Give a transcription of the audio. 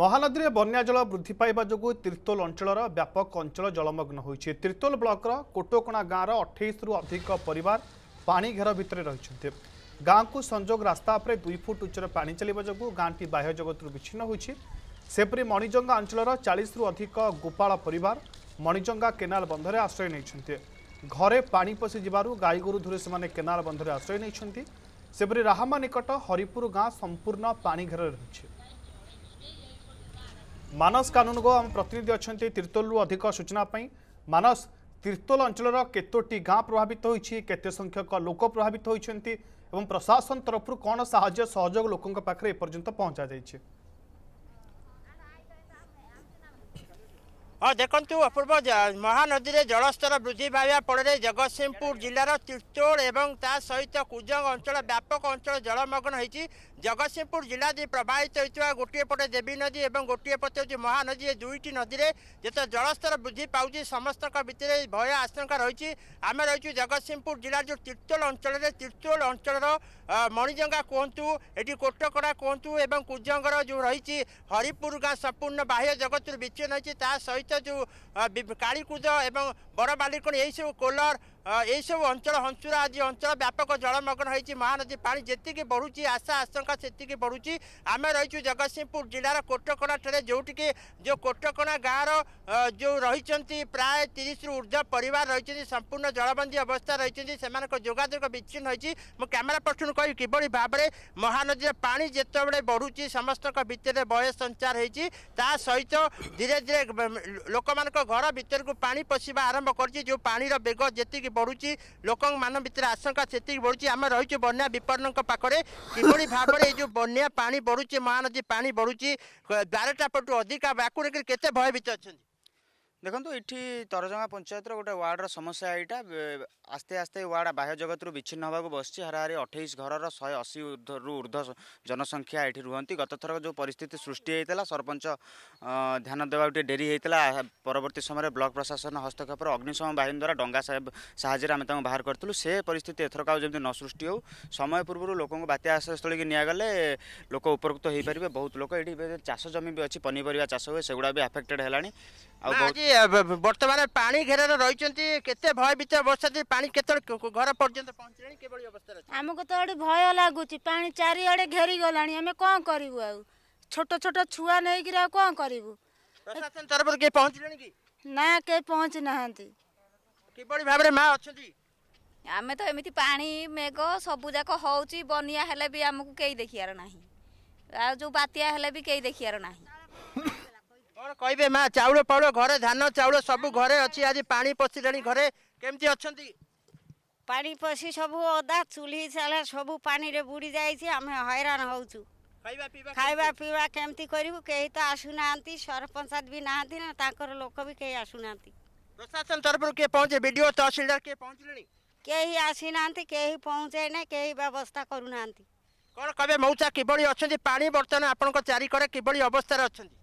ମହାନଦୀରେ ବନ୍ୟା ଜଳ ବୃଦ୍ଧି ପାଇବା ଯୋଗୁଁ ତିର୍ତ୍ତୋଲ ଅଞ୍ଚଳର ବ୍ୟାପକ ଅଞ୍ଚଳ ଜଳମଗ୍ନ ହୋଇଛି ତିର୍ତ୍ତୋଲ ବ୍ଲକର କୋଟକଣା ଗାଁର ଅଠେଇଶରୁ ଅଧିକ ପରିବାର ପାଣି ଘେର ଭିତରେ ରହିଛନ୍ତି ଗାଁକୁ ସଂଯୋଗ ରାସ୍ତା ଉପରେ ଦୁଇ ଫୁଟ ଉଚ୍ଚର ପାଣି ଚାଲିବା ଯୋଗୁଁ ଗାଁଟି ବାହ୍ୟ ଜଗତରୁ ବିଚ୍ଛିନ୍ନ ହୋଇଛି ସେପରି ମଣିଜଙ୍ଗା ଅଞ୍ଚଳର ଚାଳିଶରୁ ଅଧିକ ଗୋପାଳ ପରିବାର ମଣିଜଙ୍ଗା କେନାଲ ବନ୍ଧରେ ଆଶ୍ରୟ ନେଇଛନ୍ତି ଘରେ ପାଣି ପଶିଯିବାରୁ ଗାଈଗୋରୁ ଧରି ସେମାନେ କେନାଲ ବନ୍ଧରେ ଆଶ୍ରୟ ନେଇଛନ୍ତି ସେପରି ରାହାମା ନିକଟ ହରିପୁର ଗାଁ ସମ୍ପୂର୍ଣ୍ଣ ପାଣି ଘେରରେ ରହିଛି ମାନସ କାନୁନଙ୍କୁ ଆମ ପ୍ରତିନିଧି ଅଛନ୍ତି ତିର୍ତ୍ତୋଲରୁ ଅଧିକ ସୂଚନା ପାଇଁ ମାନସ ତିର୍ତ୍ତୋଲ ଅଞ୍ଚଳର କେତୋଟି ଗାଁ ପ୍ରଭାବିତ ହୋଇଛି କେତେ ସଂଖ୍ୟକ ଲୋକ ପ୍ରଭାବିତ ହୋଇଛନ୍ତି ଏବଂ ପ୍ରଶାସନ ତରଫରୁ କ'ଣ ସାହାଯ୍ୟ ସହଯୋଗ ଲୋକଙ୍କ ପାଖରେ ଏପର୍ଯ୍ୟନ୍ତ ପହଞ୍ଚାଯାଇଛି ହଁ ଦେଖନ୍ତୁ ଅପୂର୍ବ ମହାନଦୀରେ ଜଳସ୍ତର ବୃଦ୍ଧି ପାଇବା ଫଳରେ ଜଗତସିଂହପୁର ଜିଲ୍ଲାର ତିର୍ତୋଳ ଏବଂ ତା ସହିତ କୁଜଙ୍ଗ ଅଞ୍ଚଳ ବ୍ୟାପକ ଅଞ୍ଚଳ ଜଳମଗ୍ନ ହୋଇଛି ଜଗତସିଂହପୁର ଜିଲ୍ଲା ଦେଇ ପ୍ରବାହିତ ହୋଇଥିବା ଗୋଟିଏ ପଟେ ଦେବୀ ନଦୀ ଏବଂ ଗୋଟିଏ ପଟେ ହେଉଛି ମହାନଦୀ ଏ ଦୁଇଟି ନଦୀରେ ଯେତେ ଜଳସ୍ତର ବୃଦ୍ଧି ପାଉଛି ସମସ୍ତଙ୍କ ଭିତରେ ଭୟ ଆଶଙ୍କା ରହିଛି ଆମେ ରହିଛୁ ଜଗତସିଂହପୁର ଜିଲ୍ଲାର ଯେଉଁ ତିର୍ତୋଳ ଅଞ୍ଚଳରେ ତିର୍ତୋଳ ଅଞ୍ଚଳର ମଣିଜଙ୍ଗା କୁହନ୍ତୁ ଏଠି କୋଟକଡ଼ା କୁହନ୍ତୁ ଏବଂ କୁଜଙ୍ଗର ଯେଉଁ ରହିଛି ହରିପୁର ଗାଁ ସମ୍ପୂର୍ଣ୍ଣ ବାହ୍ୟ ଜଗତରୁ ବିଚ୍ଛିନ୍ନ ହୋଇଛି ତା ସହିତ ଯେଉଁ କାଳିକୁଦ ଏବଂ ବଡ଼ବାଲିକଣ ଏହିସବୁ କୋଲର यही सबु अञ्चल हञ्चराजी अञ्चल व्यापक जलमग्न महानदी पाकि बढुन्छ आशा आशङ्का त्यतिकि बढुँछ आमेछु जगतसिंहपुर जो कोटकणा ठाने जोटिक जो कोटकणा गाँ र जो रहि प्रायः तिरि उर्ध परिवार रहेछ सम्पूर्ण जलबन्दी अवस्था रहेछ जोजो विच्छिन्न हो म क्यमेरा पर्सन कहिभी भ महानदीर पार्ड जतिबेला बढुन्छ समस्त भित्र बय सञ्चार है तासहित धिरे धिरे लोक म घर भित्र पास आरम्भ गर्छु जो पाेग जतिक বড়ুচি লোক ভিতরে আশঙ্কা সেটি বড়ুচি আমি রয়েছে বন্যা বিপন্ন পাখে কিভাবে ভাবে এই যে বন্যা পা বড়ুচি মহানদী পা বড়ুচি দ্বারটা পটু অধিকা ব্যাকুড়ি কেতে ভয়ভীত অনেক देख्नु एरजङा पञ्चायत र गए वाडर समस्या एटा आस्ते आस्ते वाड बाह्यगत विच्छिन हेर्क बसि हाराहारी अठैस घर र शे रु उर्ध्धु जनसंख्या जनसङ्ख्या एहन् गत थरक जो परिस्थिति सृष्टि है सरपञ्चान डेरी होला पर्वती समय ब्लक प्रशासन हस्तक्षेप र अग्निशम बाहिनीद्वारा डङा साथु सरिस्थिति एथरक न सृष्टि हो समय पूर्व लोक बात्याशय स्थली नियागले लोक उपकृत भी यास जमिस पनिपर चासो सगुडा अफेक्टेड होला नि বর্তমানে পানি ঘেরারে রয়েছেন কেতে ভয় ভিতরে বর্ষা দিয়ে পানি কেতে ঘর পর্যন্ত পৌঁছলে কিভাবে অবস্থা আমাকে তো এটি ভয় লাগুছি পানি চারিআড়ে ঘেরি গলানি আমি কম করবু আউ ছোট ছোট ছুয়া নেইকি আর কম করবু প্রশাসন তরফর কে পৌঁছলে কি না কে পৌঁছি নাহান্তি কিভাবে ভাবে মা অছন্তি ଆମେ ତ ଏମିତି ପାଣି ମେଘ ସବୁଯାକ ହେଉଛି ବନ୍ୟା ହେଲେ ବି ଆମକୁ କେହି ଦେଖିବାର ନାହିଁ ଆଉ ଯେଉଁ ବାତ୍ୟା ହେଲେ ବି କେହି ଦେଖିବାର ନାହିଁ କ'ଣ କହିବେ ମା ଚାଉଳ ଫାଉଳ ଘରେ ଧାନ ଚାଉଳ ସବୁ ଘରେ ଅଛି ଆଜି ପାଣି ପଶିଲାଣି ଘରେ କେମିତି ଅଛନ୍ତି ପାଣି ପଶି ସବୁ ଅଦା ଚୁଲି ଚାଲା ସବୁ ପାଣିରେ ବୁଡ଼ି ଯାଇଛି ଆମେ ହଇରାଣ ହେଉଛୁ ଖାଇବା ପିଇବା କେମିତି କରିବୁ କେହି ତ ଆସୁନାହାନ୍ତି ସରପଞ୍ଚ ବି ନାହାନ୍ତି ନା ତାଙ୍କର ଲୋକ ବି କେହି ଆସୁନାହାନ୍ତି ପ୍ରଶାସନ ତରଫରୁ କିଏ ପହଞ୍ଚେ ବିଡ଼ିଓ ତହସିଲଦାର କିଏ ପହଞ୍ଚିଲେଣି କେହି ଆସିନାହାନ୍ତି କେହି ପହଞ୍ଚେଇ ନାହିଁ କେହି ବ୍ୟବସ୍ଥା କରୁନାହାନ୍ତି କ'ଣ କହିବେ ମଉସା କିଭଳି ଅଛନ୍ତି ପାଣି ବର୍ତ୍ତମାନ ଆପଣଙ୍କ ଚାରିକରେ କିଭଳି ଅବସ୍ଥାରେ ଅଛନ୍ତି